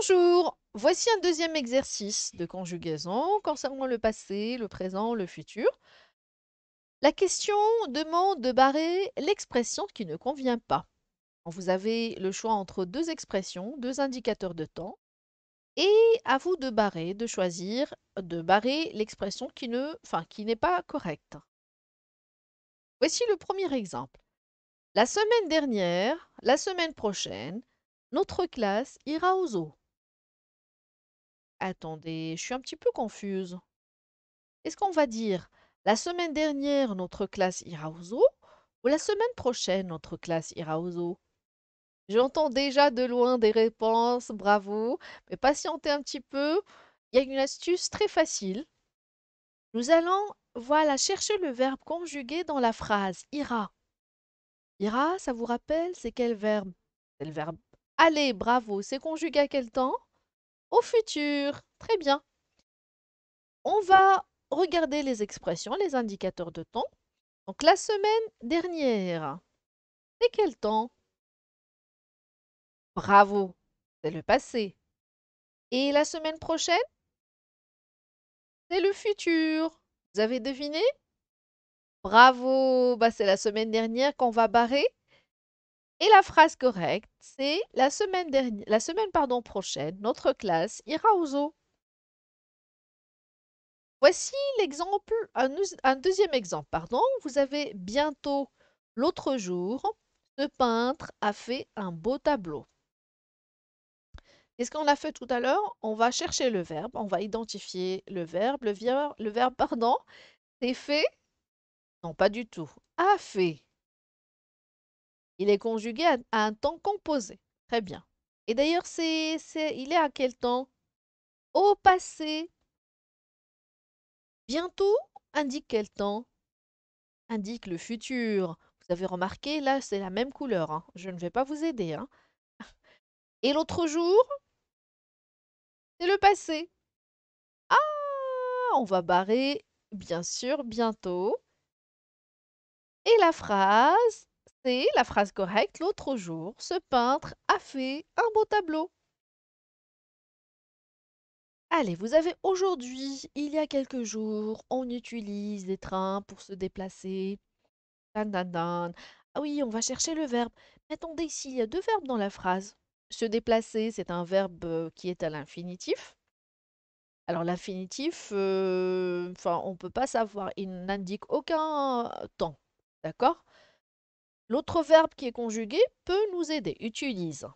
Bonjour Voici un deuxième exercice de conjugaison concernant le passé, le présent, le futur. La question demande de barrer l'expression qui ne convient pas. Vous avez le choix entre deux expressions, deux indicateurs de temps, et à vous de barrer, de choisir de barrer l'expression qui ne, n'est pas correcte. Voici le premier exemple. La semaine dernière, la semaine prochaine, notre classe ira aux eaux. Attendez, je suis un petit peu confuse. Est-ce qu'on va dire la semaine dernière notre classe ira au zoo ou la semaine prochaine notre classe ira au zoo J'entends déjà de loin des réponses, bravo, mais patientez un petit peu. Il y a une astuce très facile. Nous allons, voilà, chercher le verbe conjugué dans la phrase ira. Ira, ça vous rappelle, c'est quel verbe C'est le verbe aller, bravo. C'est conjugué à quel temps au futur. Très bien. On va regarder les expressions, les indicateurs de temps. Donc la semaine dernière, c'est quel temps Bravo, c'est le passé. Et la semaine prochaine C'est le futur. Vous avez deviné Bravo, bah, c'est la semaine dernière qu'on va barrer et la phrase correcte, c'est la semaine, pardon, prochaine, notre classe ira au zoo. Voici l'exemple, un, deuxième exemple, pardon. Vous avez bientôt l'autre jour, ce peintre a fait un beau tableau. Qu'est-ce qu'on a fait tout à l'heure On va chercher le verbe, on va identifier le verbe. Le, verbe, le verbe, pardon, c'est fait Non, pas du tout. A fait. Il est conjugué à, un temps composé. Très bien. Et d'ailleurs, c'est, il est à quel temps Au passé. Bientôt indique quel temps Indique le futur. Vous avez remarqué, là, c'est la même couleur. Hein. Je ne vais pas vous aider. Hein. Et l'autre jour C'est le passé. Ah On va barrer, bien sûr, bientôt. Et la phrase c'est la phrase correcte. L'autre jour, ce peintre a fait un beau tableau. Allez, vous avez aujourd'hui, il y a quelques jours, on utilise les trains pour se déplacer. Dan, dan, dan. Ah oui, on va chercher le verbe. attendez, ici, il y a deux verbes dans la phrase. Se déplacer, c'est un verbe euh, qui est à l'infinitif. Alors l'infinitif, euh, enfin, on ne peut pas savoir, il n'indique aucun temps. D'accord L'autre verbe qui est conjugué peut nous aider. Utilise.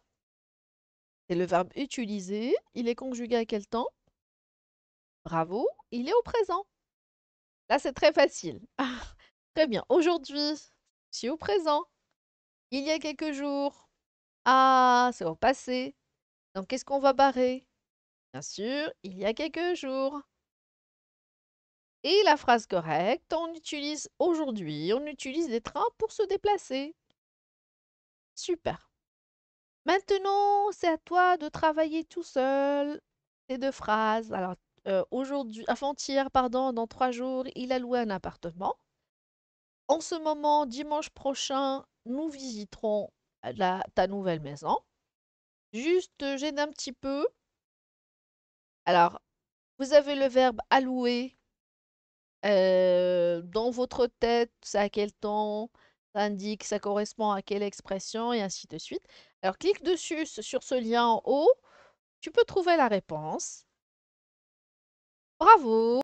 C'est le verbe utiliser. Il est conjugué à quel temps Bravo, il est au présent. Là, c'est très facile. très bien. Aujourd'hui, c'est au présent. Il y a quelques jours. Ah, c'est au passé. Donc, qu'est-ce qu'on va barrer Bien sûr, il y a quelques jours. Et la phrase correcte, on utilise aujourd'hui, on utilise des trains pour se déplacer. Super. Maintenant, c'est à toi de travailler tout seul ces deux phrases. Alors, euh, aujourd'hui, avant-hier, pardon, dans trois jours, il a loué un appartement. En ce moment, dimanche prochain, nous visiterons ta nouvelle maison. Juste, j'aide un petit peu. Alors, vous avez le verbe allouer euh, dans votre tête, ça à quel temps, indique, ça correspond à quelle expression, et ainsi de suite. Alors clique dessus sur ce lien en haut, tu peux trouver la réponse. Bravo